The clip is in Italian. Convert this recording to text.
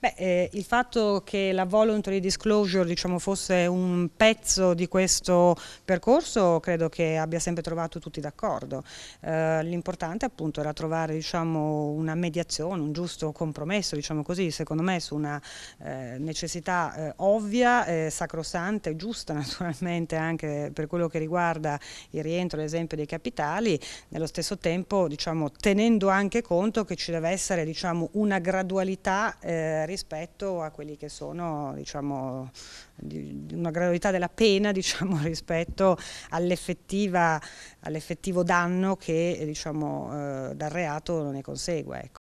Beh, eh, il fatto che la voluntary disclosure diciamo, fosse un pezzo di questo percorso credo che abbia sempre trovato tutti d'accordo. Eh, L'importante appunto era trovare diciamo, una mediazione, un giusto compromesso, diciamo così, secondo me su una eh, necessità eh, ovvia, sacrosanta e giusta naturalmente anche per quello che riguarda il rientro ad esempio dei capitali, nello stesso tempo diciamo, tenendo anche conto che ci deve essere diciamo, una gradualità eh, rispetto a quelli che sono diciamo, una gradualità della pena diciamo, rispetto all'effettivo all danno che diciamo, eh, dal reato ne consegue. Ecco.